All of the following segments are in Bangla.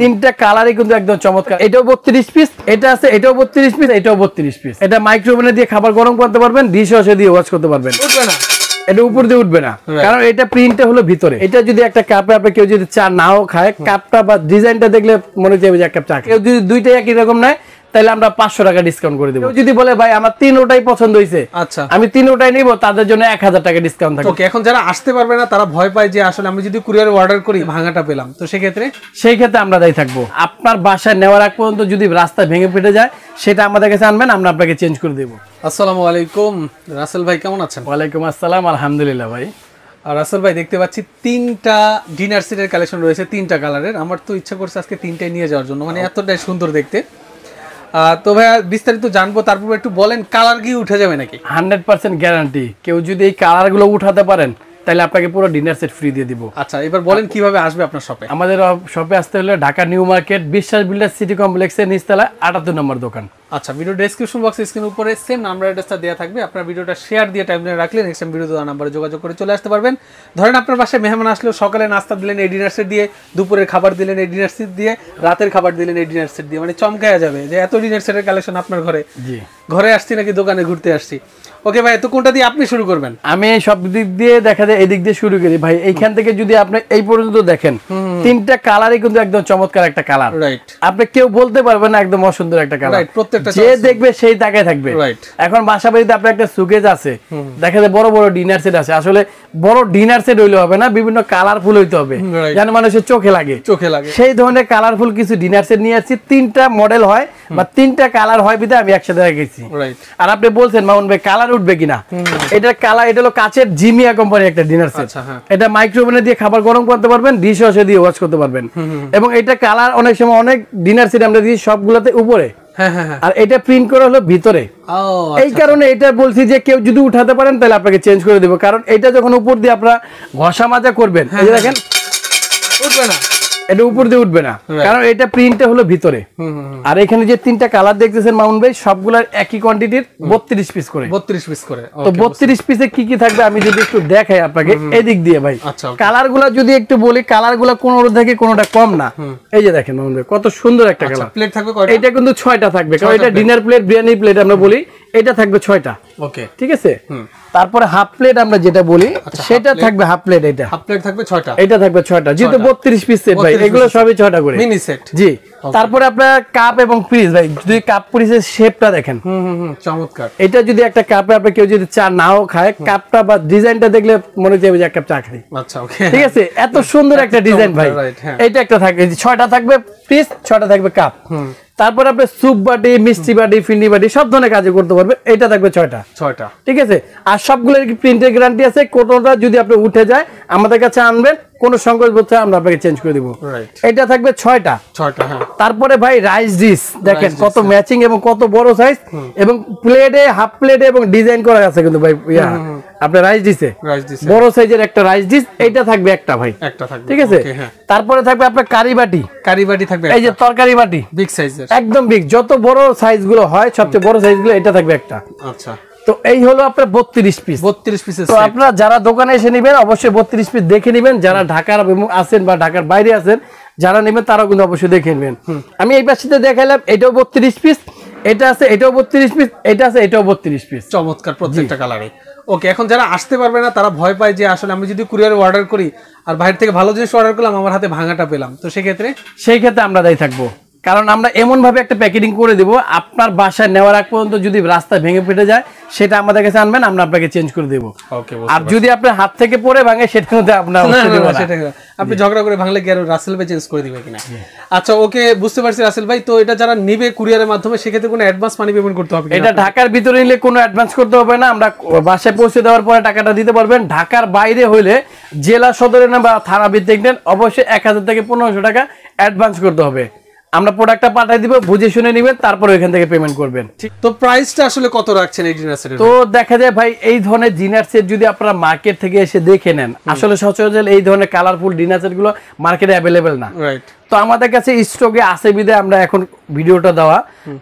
তিনটা কালারই কিন্তু একদম চমৎকার এটাও বত্রিশ পিস এটা আছে এটাও বত্রিশ পিস এটাও বত্রিশ পিস এটা মাইক্রোভেনে দিয়ে খাবার গরম করতে পারবেন ডিশ ওয়াশে দিয়ে ওয়াশ করতে পারবেন না এটা উপর দিয়ে উঠবে না কারণ এটা প্রিন্টটা হলো ভিতরে এটা যদি একটা কাপে আপনি কেউ যদি চা নাও খায় কাপটা বা ডিজাইনটা দেখলে মনে হচ্ছে যে চা কেউ যদি দুইটাই একই রকম নয় তাহলে আমরা পাঁচশো টাকা ডিসকাউন্ট করে দেবো যদি বলে ভাই আমার তিন ওটাই পছন্দ হয়েছে আচ্ছা আমি তিন ওটাই নিবো তাদের জন্য এক হাজার টাকা ডিসকাউন্ট থাকবে এখন যারা আসতে পারবে না তারা ভয় পায় যে আসলে আমি যদি কুরিয়ার অর্ডার করি ভাঙাটা পেলাম তো সেক্ষেত্রে সেই ক্ষেত্রে আমরা দায়ী থাকবো আপনার বাসায় নেওয়ার আগ পর্যন্ত যদি রাস্তা ভেঙে ফেটে যায় সেটা আমাদের কাছে আনবেন আমরা আপনাকে চেঞ্জ করে দেবো আসসালামু আলাইকুম রাসেল ভাই কেমন আছেন ওয়ালাইকুম আসসালাম আলহামদুলিল্লাহ ভাই আর রাসেল ভাই দেখতে পাচ্ছি তিনটা ডিনার সেটের কালেকশন রয়েছে তিনটা কালারের আমার তো ইচ্ছা করছে আজকে তিনটাই নিয়ে যাওয়ার জন্য মানে এতটাই সুন্দর দেখতে তো ভাইয়া বিস্তারিত জানবো তারপর একটু বলেন কালার কি উঠে যাবে নাকি হান্ড্রেড পার্সেন্ট গ্যারান্টি কেউ যদি এই কালার গুলো উঠাতে পারেন তাহলে আপনাকে পুরো ডিনার সেট ফ্রি দিয়ে দিব আচ্ছা এবার বলেন কিভাবে আসবে আপনার শপে আমাদের শপে আসতে হলে Dhaka new market Biswas builder city কমপ্লেক্সের নিচতলায় আটাত্তর নম্বর দোকান আচ্ছা ভিডিও ডেসক্রিপশন বক্সে স্ক্রিনের উপরে সেম নাম্বার অ্যাড্রেসটা দেওয়া থাকবে আপনার ভিডিওটা শেয়ার দিয়ে টাইম দিয়ে রাখলে নেক্সট টাইম ভিডিও দেওয়া নাম্বারে যোগাযোগ করে চলে আসতে পারবেন ধরেন আপনার বাসায় মেহমান আসলো সকালে নাস্তা দিলেন এই ডিনার সেট দিয়ে দুপুরের খাবার দিলেন এই ডিনার সেট দিয়ে রাতের খাবার দিলেন এই ডিনার সেট দিয়ে মানে চমকায়া যাবে যে এত ডিনার সেটের কালেকশন আপনার ঘরে ঘরে আসছি নাকি দোকানে ঘুরতে আসছি ওকে ভাই তো কোনটা দিয়ে আপনি শুরু করবেন আমি সব দিক দিয়ে দেখা যায় এদিক দিয়ে শুরু করি ভাই এইখান থেকে যদি আপনি এই পর্যন্ত দেখেন তিনটা কালারই কিন্তু একদম চমৎকার একটা কালার রাইট আপনি কেউ বলতে পারবেন না একদম অসুন্দর একটা কালার রাইট প্রত্যেক যে দেখবে সেই তাকায় থাকবে এখন বাসা বাড়িতে আপনার একটা সুকেজ আছে দেখা যায় বড় বড় ডিনার সেট আছে আসলে বড় ডিনার সেট হইলে হবে না বিভিন্ন কালারফুল হইতে হবে যেন মানুষের চোখে লাগে চোখে লাগে সেই ধরনের কালারফুল কিছু ডিনার সেট নিয়ে আসছি তিনটা মডেল হয় বা তিনটা কালার হয় বিধে আমি একসাথে রেখেছি আর আপনি বলছেন মামুন ভাই কালার উঠবে কিনা এটা কালার এটা হলো কাচের জিমিয়া কোম্পানির একটা ডিনার আচ্ছা, সেট হ্যাঁ। এটা মাইক্রোওভেনে দিয়ে খাবার গরম করতে পারবেন ডিশ ওয়াশে দিয়ে ওয়াশ করতে পারবেন এবং এটা কালার অনেক সময় অনেক ডিনার সেট আমরা দিই সবগুলোতে উপরে হ্যাঁ, হ্যাঁ, হ্যাঁ। আর এটা প্রিন্ট করা হলো ভিতরে এই আচ্ছা, কারণে আচ্ছা। এটা বলছি যে কেউ যদি উঠাতে পারেন তাহলে আপনাকে চেঞ্জ করে দেবো কারণ এটা যখন উপর দিয়ে আপনারা ঘষা মাজা করবেন দেখেন উঠবে না এটা উপর দিয়ে উঠবে না কারণ এটা প্রিন্টটা হলো ভিতরে আর এখানে যে তিনটা কালার দেখতেছেন মামুন ভাই সবগুলার একই কোয়ান্টিটির বত্রিশ পিস করে বত্রিশ পিস করে তো বত্রিশ পিসে কি কি থাকবে আমি যদি একটু দেখাই আপনাকে এদিক দিয়ে ভাই কালার আচ্ছা, গুলা যদি একটু বলি কালার গুলা কোন থেকে কোনটা কম না এই যে দেখেন মামুন ভাই কত সুন্দর একটা কালার আচ্ছা, প্লেট থাকবে এটা কিন্তু ছয়টা থাকবে কারণ এটা ডিনার প্লেট বিরিয়ানি প্লেট আমরা বলি এটা থাকবে ছয়টা ওকে ঠিক আছে তারপরে হাফ প্লেট আমরা যেটা বলি আচ্ছা, সেটা থাকবে হাফ প্লেট এটা হাফ প্লেট থাকবে ছয়টা এটা থাকবে ছয়টা যেহেতু বত্রিশ পিস সেট ভাই এগুলো সবই ছয়টা করে মিনি সেট জি তারপরে আপনার কাপ এবং ফ্রিজ ভাই যদি কাপ পিসের শেপটা দেখেন চমৎকার এটা যদি একটা কাপে আপনি কেউ যদি চা নাও খায় কাপটা বা ডিজাইনটা দেখলে মনে যাবে যে এক কাপ চা খাই আচ্ছা ওকে ঠিক আছে এত সুন্দর একটা ডিজাইন ভাই হ্যাঁ। এটা একটা থাকবে ছয়টা থাকবে ফ্রিজ ছয়টা থাকবে কাপ তারপরে আপনি স্যুপ বাটি মিষ্টি বাটি ফিন্ডি বাটি সব ধরনের কাজে করতে পারবে এটা থাকবে ছয়টা ছয়টা ঠিক আছে আর সবগুলোর প্রিন্টের গ্যারান্টি আছে কোনোটা যদি আপনি উঠে যায় আমাদের কাছে আনবেন কোন সংকোচ বোধ আমরা আপনাকে চেঞ্জ করে দিব এটা থাকবে ছয়টা ছয়টা হ্যাঁ। তারপরে ভাই রাইস ডিস দেখেন কত ম্যাচিং এবং কত বড় সাইজ এবং প্লেটে হাফ প্লেটে এবং ডিজাইন করা আছে কিন্তু ভাই ইয়া একদম বিগ যত বড় সাইজ গুলো হয় সবচেয়ে বড় সাইজ গুলো এটা থাকবে একটা আচ্ছা তো এই হলো আপনার বত্রিশ পিস বত্রিশ পিস তো আপনারা যারা দোকানে এসে নেবেন অবশ্যই বত্রিশ পিস দেখে নেবেন যারা ঢাকার আছেন বা ঢাকার বাইরে আছেন যারা নেবেন তারাও কিন্তু অবশ্যই দেখে নেবেন আমি এই পাশে দেখালাম এটাও বত্রিশ পিস এটা আছে এটাও বত্রিশ পিস এটা আছে এটাও বত্রিশ পিস চমৎকার প্রত্যেকটা কালারে ওকে এখন যারা আসতে পারবে না তারা ভয় পায় যে আসলে আমি যদি কুরিয়ারে অর্ডার করি আর বাইরে থেকে ভালো জিনিস অর্ডার করলাম আমার হাতে ভাঙাটা পেলাম তো সেক্ষেত্রে সেই ক্ষেত্রে আমরা দায়ী থাকবো কারণ আমরা এমনভাবে একটা প্যাকেটিং করে দেবো আপনার বাসায় নেওয়ার আগ পর্যন্ত যদি রাস্তা ভেঙে ফেটে যায় সেটা আমাদের কাছে আনবেন আমরা আপনাকে চেঞ্জ করে দেবো আর যদি আপনার হাত থেকে পড়ে ভাঙে সেটার মধ্যে আপনার আপনি ঝগড়া করে ভাঙলে কি আর রাসেল ভাই চেঞ্জ করে দিবে কিনা আচ্ছা ওকে বুঝতে পারছি রাসেল ভাই তো এটা যারা নিবে কুরিয়ারের মাধ্যমে সেক্ষেত্রে কোনো অ্যাডভান্স মানি পেমেন্ট করতে হবে এটা ঢাকার ভিতরে নিলে কোনো অ্যাডভান্স করতে হবে না আমরা বাসায় পৌঁছে দেওয়ার পরে টাকাটা দিতে পারবেন ঢাকার বাইরে হলে জেলা সদরে না বা থানা ভিত্তিক দেন অবশ্যই এক হাজার থেকে পনেরোশো টাকা অ্যাডভান্স করতে হবে আমরা প্রোডাক্টটা পাঠিয়ে দিব বুঝে শুনে নেবেন তারপর ওইখান থেকে পেমেন্ট করবেন তো প্রাইসটা আসলে কত রাখছেন এই ডিনার সেটের তো দেখা যায় ভাই এই ধরনের ডিনার সেট যদি আপনারা মার্কেট থেকে এসে দেখে নেন আসলে সচরাচর এই ধরনের কালারফুল ডিনার সেটগুলো মার্কেটে অ্যাভেলেবেল না রাইট তো আমাদের কাছে স্টকে আছে বিধে আমরা এখন ভিডিওটা দেওয়া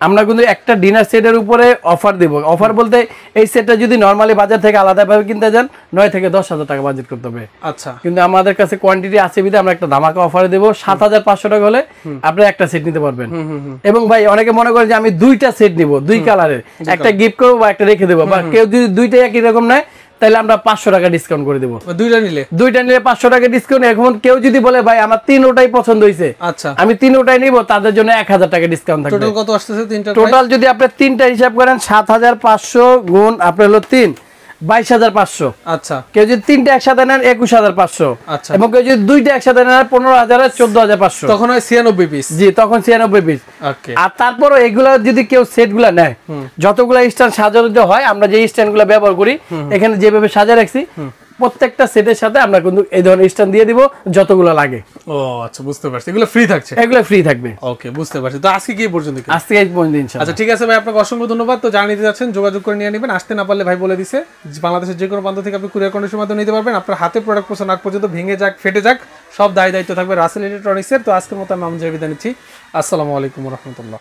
আমরা কিন্তু একটা ডিনার সেটের উপরে অফার দেব অফার বলতে এই সেটটা যদি নর্মালি বাজার থেকে আলাদাভাবে কিনতে যান নয় থেকে দশ হাজার টাকা বাজেট করতে হবে আচ্ছা কিন্তু আমাদের কাছে কোয়ান্টিটি আছে বিধে আমরা একটা ধামাকা অফার দেবো সাত হাজার পাঁচশো টাকা হলে আপনি একটা সেট নিতে পারবেন এবং ভাই অনেকে মনে করে যে আমি দুইটা সেট নিব দুই কালারের একটা গিফট করবো বা একটা রেখে দেবো বা কেউ যদি দুইটাই একই রকম নেয় তাহলে আমরা পাঁচশো টাকা ডিসকাউন্ট করে দেবো দুইটা নিলে দুইটা নিলে পাঁচশো টাকা ডিসকাউন্ট এখন কেউ যদি বলে ভাই আমার তিন ওটাই পছন্দ হয়েছে আচ্ছা আমি তিন ওটাই নিবো তাদের জন্য এক হাজার টাকা ডিসকাউন্ট থাকবে টোটাল কত আসতেছে তিনটা টোটাল যদি আপনি তিনটা হিসাব করেন সাত হাজার পাঁচশো গুণ আপনার হলো তিন বাইশ হাজার পাঁচশো আচ্ছা কেউ যদি তিনটা একসাথে নেন একুশ হাজার পাঁচশো আচ্ছা এবং কেউ যদি দুইটা একসাথে নেন পনেরো হাজার চোদ্দ হাজার পাঁচশো তখন হয় ছিয়ানব্বই পিস জি তখন ছিয়ানব্বই পিস আর তারপরে এগুলা যদি কেউ সেটগুলো নেয় যতগুলো স্ট্যান্ড সাজানো হয় আমরা যে স্ট্যান্ডগুলো ব্যবহার করি এখানে যেভাবে সাজা রাখছি প্রত্যেকটা সেটের সাথে আমরা কিন্তু এই ধরনের স্ট্যান্ড দিয়ে দিব যতগুলো লাগে ও আচ্ছা বুঝতে পারছি এগুলো ফ্রি থাকছে এগুলো ফ্রি থাকবে ওকে বুঝতে পারছি তো আজকে কি পর্যন্ত আজকে এই পর্যন্ত ইনশাআল্লাহ আচ্ছা ঠিক আছে ভাই আপনাকে অসংখ্য ধন্যবাদ তো জানিয়ে দিতে যাচ্ছেন যোগাযোগ করে নিয়ে নেবেন আসতে না পারলে ভাই বলে দিছে বাংলাদেশের যে কোনো প্রান্ত থেকে আপনি কুরিয়ার কন্ডিশন মাধ্যমে নিতে পারবেন আপনার হাতে প্রোডাক্ট পৌঁছে নাক পর্যন্ত ভেঙে যাক ফেটে যাক সব দায় দায়িত্ব থাকবে রাসেল ইলেকট্রনিক্সের তো আজকের মতো আমি আমজাই বিদায় নিচ্ছি আসসালামু আলাইকুম রহমতুল্লাহ